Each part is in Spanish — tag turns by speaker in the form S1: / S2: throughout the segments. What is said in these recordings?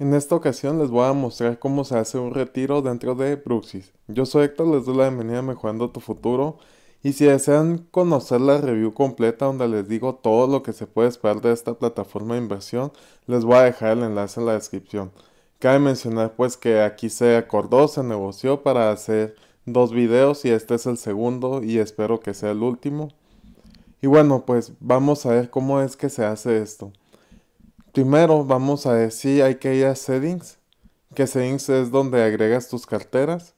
S1: En esta ocasión les voy a mostrar cómo se hace un retiro dentro de Bruxis. Yo soy Héctor, les doy la bienvenida a Mejorando tu Futuro. Y si desean conocer la review completa donde les digo todo lo que se puede esperar de esta plataforma de inversión, les voy a dejar el enlace en la descripción. Cabe mencionar pues que aquí se acordó, se negoció para hacer dos videos y este es el segundo y espero que sea el último. Y bueno pues vamos a ver cómo es que se hace esto. Primero vamos a decir hay que ir a settings, que settings es donde agregas tus carteras.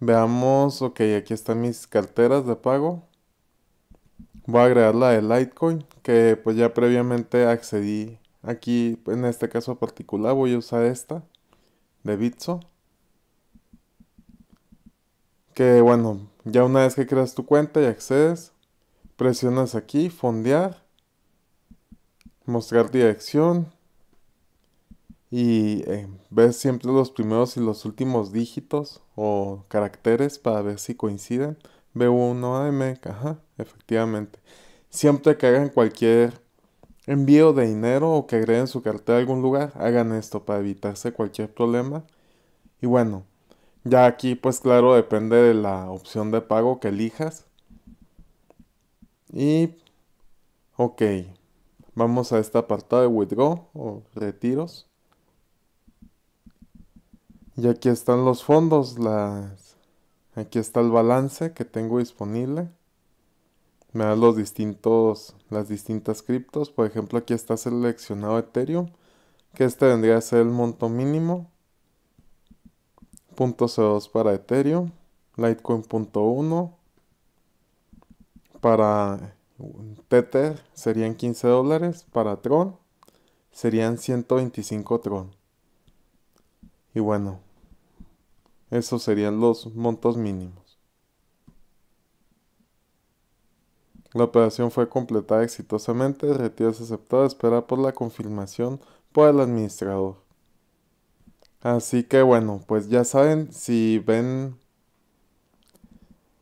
S1: Veamos, ok, aquí están mis carteras de pago. Voy a agregar la de Litecoin, que pues ya previamente accedí aquí, en este caso particular, voy a usar esta de Bitso. Que bueno, ya una vez que creas tu cuenta y accedes, presionas aquí, fondear mostrar dirección y eh, Ver siempre los primeros y los últimos dígitos o caracteres para ver si coinciden. B1AM, ah, ajá, efectivamente. Siempre que hagan cualquier envío de dinero o que agreguen su cartera a algún lugar, hagan esto para evitarse cualquier problema. Y bueno, ya aquí pues claro depende de la opción de pago que elijas. Y ok, Vamos a este apartado de withdraw o retiros. Y aquí están los fondos, las... aquí está el balance que tengo disponible. Me da los distintos, las distintas criptos. Por ejemplo, aquí está seleccionado Ethereum, que este vendría a ser el monto mínimo. .C2 para Ethereum, Litecoin.1 para Tether serían 15 dólares, para Tron serían 125 Tron. Y bueno, esos serían los montos mínimos. La operación fue completada exitosamente, retiros aceptado, espera por la confirmación por el administrador. Así que bueno, pues ya saben, si ven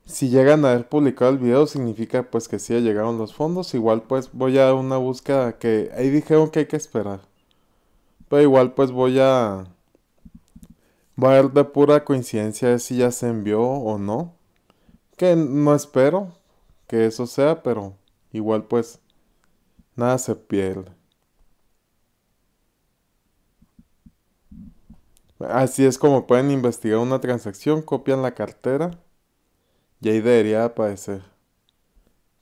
S1: si llegan a haber publicado el video, significa pues que sí llegaron los fondos. Igual pues voy a una búsqueda que ahí dijeron que hay que esperar. Pero igual pues voy a... Va a ver de pura coincidencia si ya se envió o no. Que no espero que eso sea, pero igual pues nada se pierde. Así es como pueden investigar una transacción, copian la cartera y ahí debería aparecer.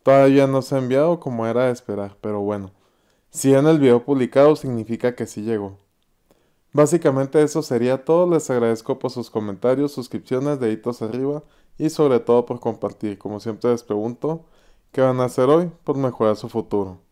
S1: Todavía no se ha enviado como era de esperar, pero bueno, si en el video publicado significa que sí llegó. Básicamente eso sería todo, les agradezco por sus comentarios, suscripciones, deditos arriba y sobre todo por compartir. Como siempre les pregunto, ¿qué van a hacer hoy por mejorar su futuro?